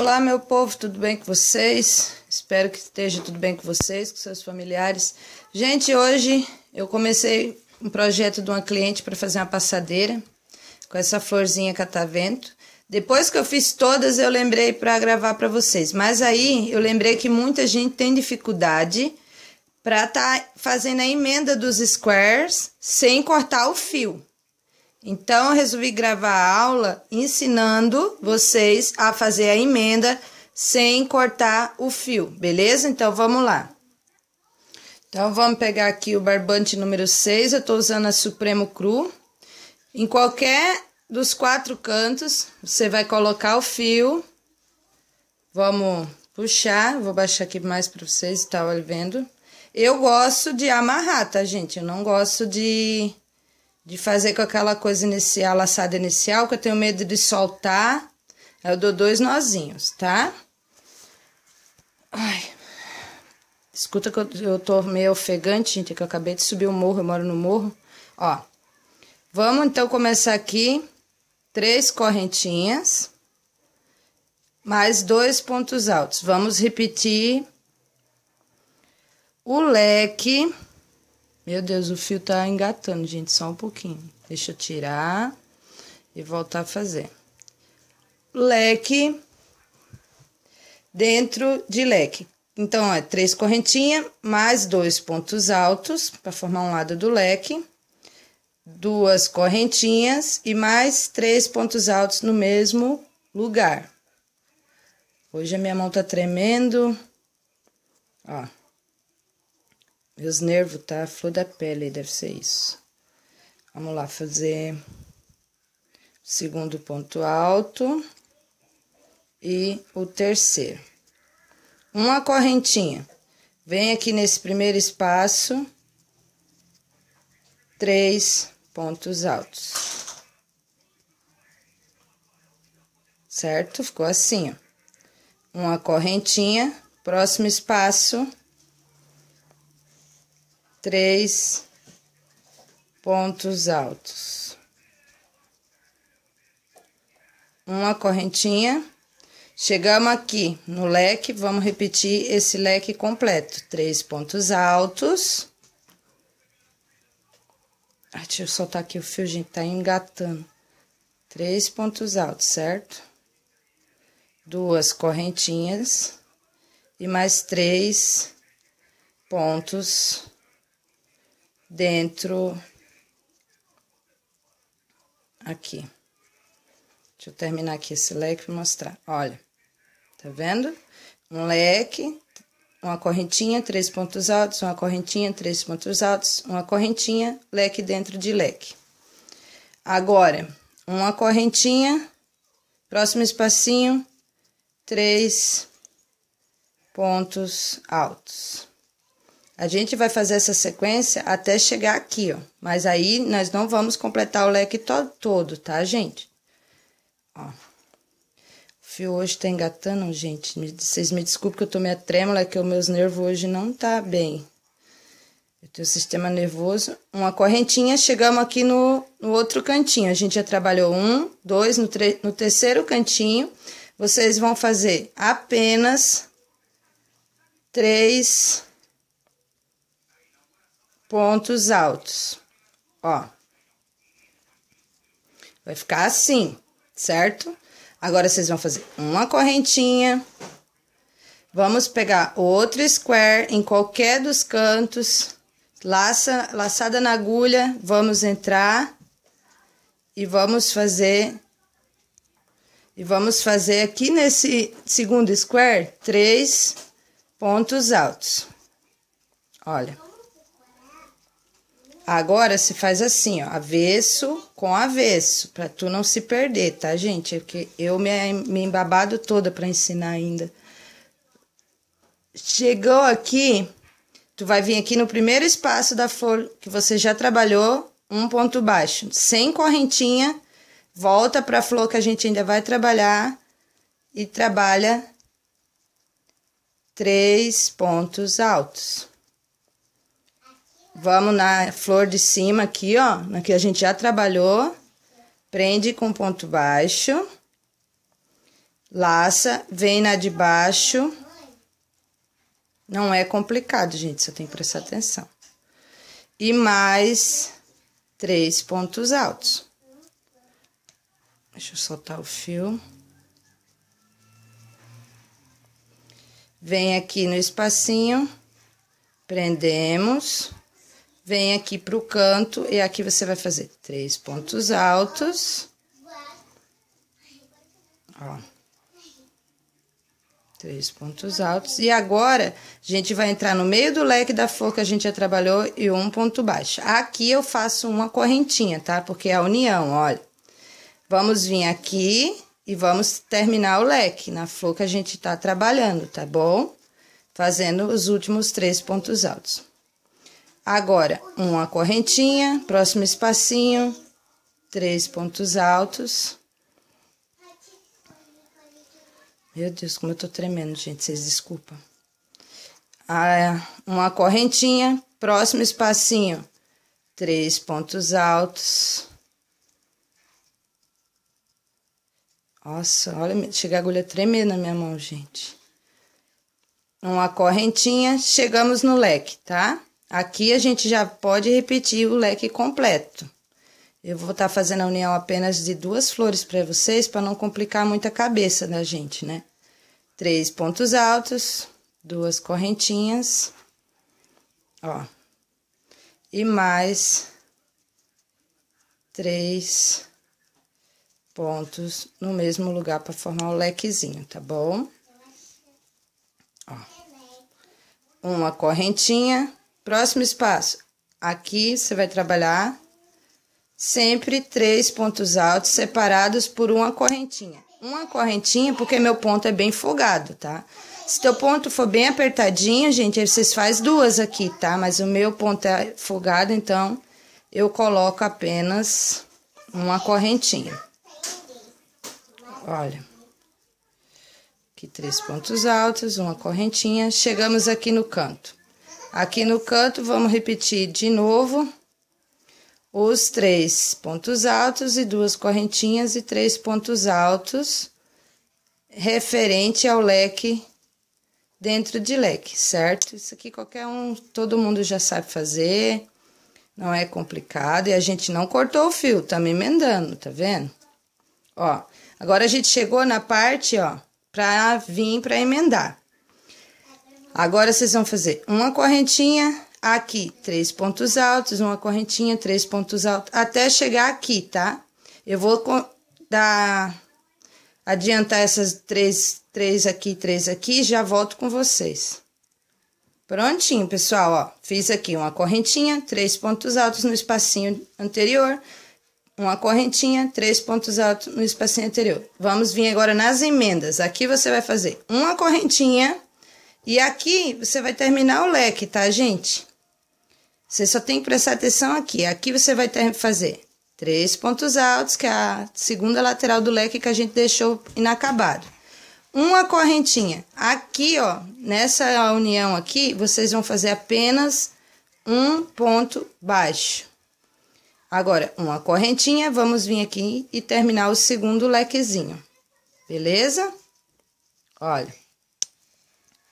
Olá, meu povo, tudo bem com vocês? Espero que esteja tudo bem com vocês, com seus familiares. Gente, hoje eu comecei um projeto de uma cliente para fazer uma passadeira com essa florzinha catavento. Depois que eu fiz todas, eu lembrei para gravar para vocês. Mas aí eu lembrei que muita gente tem dificuldade para estar tá fazendo a emenda dos squares sem cortar o fio. Então, eu resolvi gravar a aula ensinando vocês a fazer a emenda sem cortar o fio, beleza? Então, vamos lá. Então, vamos pegar aqui o barbante número 6, eu estou usando a Supremo Cru. Em qualquer dos quatro cantos, você vai colocar o fio. Vamos puxar, vou baixar aqui mais para vocês, tá vendo? Eu gosto de amarrar, tá, gente? Eu não gosto de de fazer com aquela coisa inicial, laçada inicial, que eu tenho medo de soltar. eu dou dois nozinhos, tá? Ai. Escuta que eu, eu tô meio ofegante, gente, é que eu acabei de subir o um morro, eu moro no morro. Ó. Vamos então começar aqui três correntinhas mais dois pontos altos. Vamos repetir o leque meu Deus, o fio tá engatando, gente, só um pouquinho. Deixa eu tirar e voltar a fazer. Leque dentro de leque. Então, é três correntinhas, mais dois pontos altos para formar um lado do leque, duas correntinhas e mais três pontos altos no mesmo lugar. Hoje a minha mão tá tremendo. Ó os nervos tá a flor da pele, deve ser isso. Vamos lá fazer segundo ponto alto e o terceiro. Uma correntinha. Vem aqui nesse primeiro espaço, três pontos altos. Certo? Ficou assim, ó. Uma correntinha, próximo espaço, três pontos altos. Uma correntinha. Chegamos aqui no leque, vamos repetir esse leque completo. Três pontos altos. Ah, deixa eu soltar aqui o fio, gente, tá engatando. Três pontos altos, certo? Duas correntinhas e mais três pontos dentro aqui. Deixa eu terminar aqui esse leque mostrar. Olha, tá vendo? Um leque, uma correntinha, três pontos altos, uma correntinha, três pontos altos, uma correntinha, leque dentro de leque. Agora, uma correntinha, próximo espacinho, três pontos altos. A gente vai fazer essa sequência até chegar aqui, ó. Mas aí, nós não vamos completar o leque to todo, tá, gente? Ó. O fio hoje tá engatando, gente. Vocês me desculpem que eu tô meio trêmula, é que o meus nervos hoje não tá bem. Eu tenho sistema nervoso. Uma correntinha, chegamos aqui no, no outro cantinho. A gente já trabalhou um, dois, no, no terceiro cantinho. Vocês vão fazer apenas três pontos altos. Ó. Vai ficar assim, certo? Agora, vocês vão fazer uma correntinha. Vamos pegar outro square em qualquer dos cantos. Laça, laçada na agulha, vamos entrar e vamos fazer e vamos fazer aqui nesse segundo square três pontos altos. Olha. Agora se faz assim, ó, avesso com avesso, para tu não se perder, tá, gente? Porque é eu me, me embabado toda para ensinar ainda. Chegou aqui, tu vai vir aqui no primeiro espaço da flor que você já trabalhou, um ponto baixo, sem correntinha, volta para a flor que a gente ainda vai trabalhar e trabalha três pontos altos. Vamos na flor de cima aqui, ó, na que a gente já trabalhou. Prende com ponto baixo. Laça, vem na de baixo. Não é complicado, gente, só tem que prestar atenção. E mais três pontos altos. Deixa eu soltar o fio. Vem aqui no espacinho, prendemos vem aqui para o canto e aqui você vai fazer três pontos altos. Ó. Três pontos altos. E agora, a gente vai entrar no meio do leque da flor que a gente já trabalhou e um ponto baixo. Aqui eu faço uma correntinha, tá? Porque é a união, olha. Vamos vir aqui e vamos terminar o leque na flor que a gente tá trabalhando, tá bom? Fazendo os últimos três pontos altos. Agora, uma correntinha, próximo espacinho, três pontos altos. Meu Deus, como eu tô tremendo, gente, vocês desculpa. Ah, é, uma correntinha, próximo espacinho, três pontos altos. Nossa, olha, chega a agulha tremer na minha mão, gente. Uma correntinha, chegamos no leque, tá? Aqui a gente já pode repetir o leque completo. Eu vou estar tá fazendo a união apenas de duas flores para vocês, para não complicar muito a cabeça da gente, né? Três pontos altos, duas correntinhas, ó, e mais três pontos no mesmo lugar para formar o lequezinho, tá bom? Ó, uma correntinha Próximo espaço. Aqui você vai trabalhar sempre três pontos altos separados por uma correntinha. Uma correntinha porque meu ponto é bem folgado, tá? Se teu ponto for bem apertadinho, gente, vocês faz duas aqui, tá? Mas o meu ponto é folgado, então eu coloco apenas uma correntinha. Olha. Aqui três pontos altos, uma correntinha. Chegamos aqui no canto. Aqui no canto, vamos repetir de novo os três pontos altos e duas correntinhas e três pontos altos referente ao leque dentro de leque, certo? Isso aqui qualquer um, todo mundo já sabe fazer, não é complicado. E a gente não cortou o fio, tá me emendando, tá vendo? Ó, agora a gente chegou na parte, ó, pra vir pra emendar. Agora vocês vão fazer uma correntinha aqui, três pontos altos, uma correntinha, três pontos altos, até chegar aqui, tá? Eu vou dar adiantar essas três, três aqui, três aqui, já volto com vocês. Prontinho, pessoal, ó. Fiz aqui uma correntinha, três pontos altos no espacinho anterior, uma correntinha, três pontos altos no espacinho anterior. Vamos vir agora nas emendas. Aqui você vai fazer uma correntinha e aqui você vai terminar o leque, tá, gente? Você só tem que prestar atenção aqui. Aqui você vai ter, fazer três pontos altos, que é a segunda lateral do leque que a gente deixou inacabado. Uma correntinha. Aqui, ó, nessa união aqui, vocês vão fazer apenas um ponto baixo. Agora, uma correntinha, vamos vir aqui e terminar o segundo lequezinho. Beleza? Olha.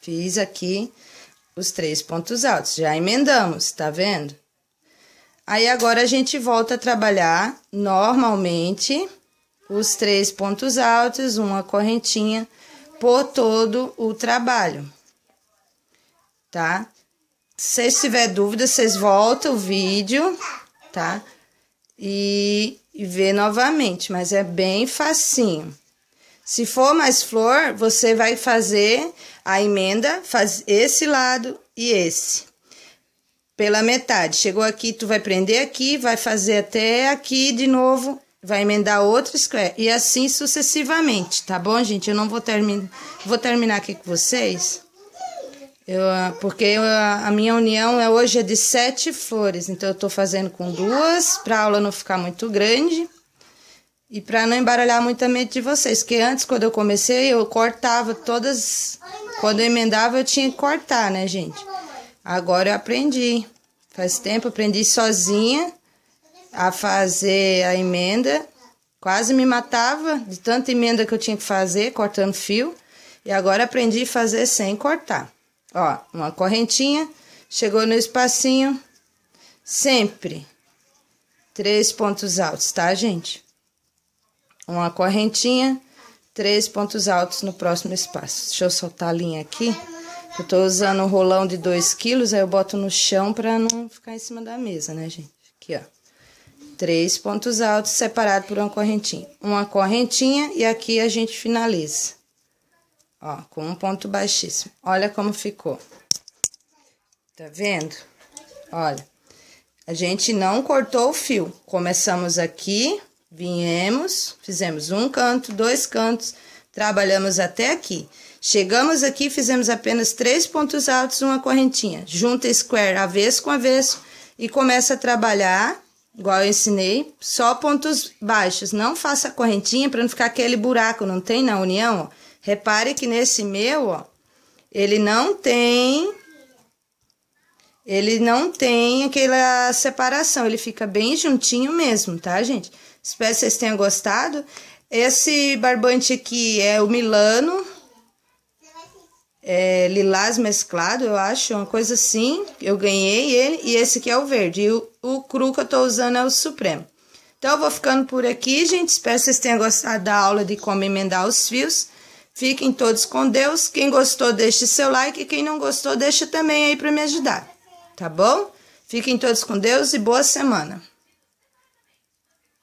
Fiz aqui os três pontos altos. Já emendamos, tá vendo? Aí, agora, a gente volta a trabalhar normalmente os três pontos altos, uma correntinha por todo o trabalho, tá? Se vocês tiverem dúvida, vocês voltam o vídeo, tá? E, e vê novamente, mas é bem facinho. Se for mais flor, você vai fazer a emenda, faz esse lado e esse. Pela metade. Chegou aqui, tu vai prender aqui, vai fazer até aqui de novo, vai emendar outro square e assim sucessivamente, tá bom, gente? Eu não vou terminar, vou terminar aqui com vocês. Eu, ah, porque eu, ah, a minha união é hoje é de sete flores, então eu tô fazendo com duas para aula não ficar muito grande. E para não embaralhar muito a mente de vocês, que antes quando eu comecei, eu cortava todas, quando eu emendava eu tinha que cortar, né, gente? Agora eu aprendi. Faz tempo aprendi sozinha a fazer a emenda. Quase me matava de tanta emenda que eu tinha que fazer cortando fio. E agora aprendi a fazer sem cortar. Ó, uma correntinha, chegou no espacinho, sempre três pontos altos, tá, gente? uma correntinha, três pontos altos no próximo espaço. Deixa eu soltar a linha aqui. Eu tô usando um rolão de 2 quilos, aí eu boto no chão pra não ficar em cima da mesa, né, gente? Aqui, ó. Três pontos altos separados por uma correntinha. Uma correntinha e aqui a gente finaliza. Ó, com um ponto baixíssimo. Olha como ficou. Tá vendo? Olha. A gente não cortou o fio. Começamos aqui, Viemos, fizemos um canto, dois cantos, trabalhamos até aqui. Chegamos aqui, fizemos apenas três pontos altos, uma correntinha. Junta square avesso com avesso e começa a trabalhar, igual eu ensinei, só pontos baixos. Não faça correntinha para não ficar aquele buraco, não tem na união. Ó. Repare que nesse meu, ó, ele não tem ele não tem aquela separação, ele fica bem juntinho mesmo, tá, gente? Espero que vocês tenham gostado. Esse barbante aqui é o Milano. É, lilás mesclado, eu acho, uma coisa assim. Eu ganhei ele e esse aqui é o verde. E o, o cru que eu tô usando é o Supremo. Então, eu vou ficando por aqui, gente. Espero que vocês tenham gostado da aula de como emendar os fios. Fiquem todos com Deus. Quem gostou, deixe seu like. Quem não gostou, deixa também aí para me ajudar. Tá bom? Fiquem todos com Deus e boa semana.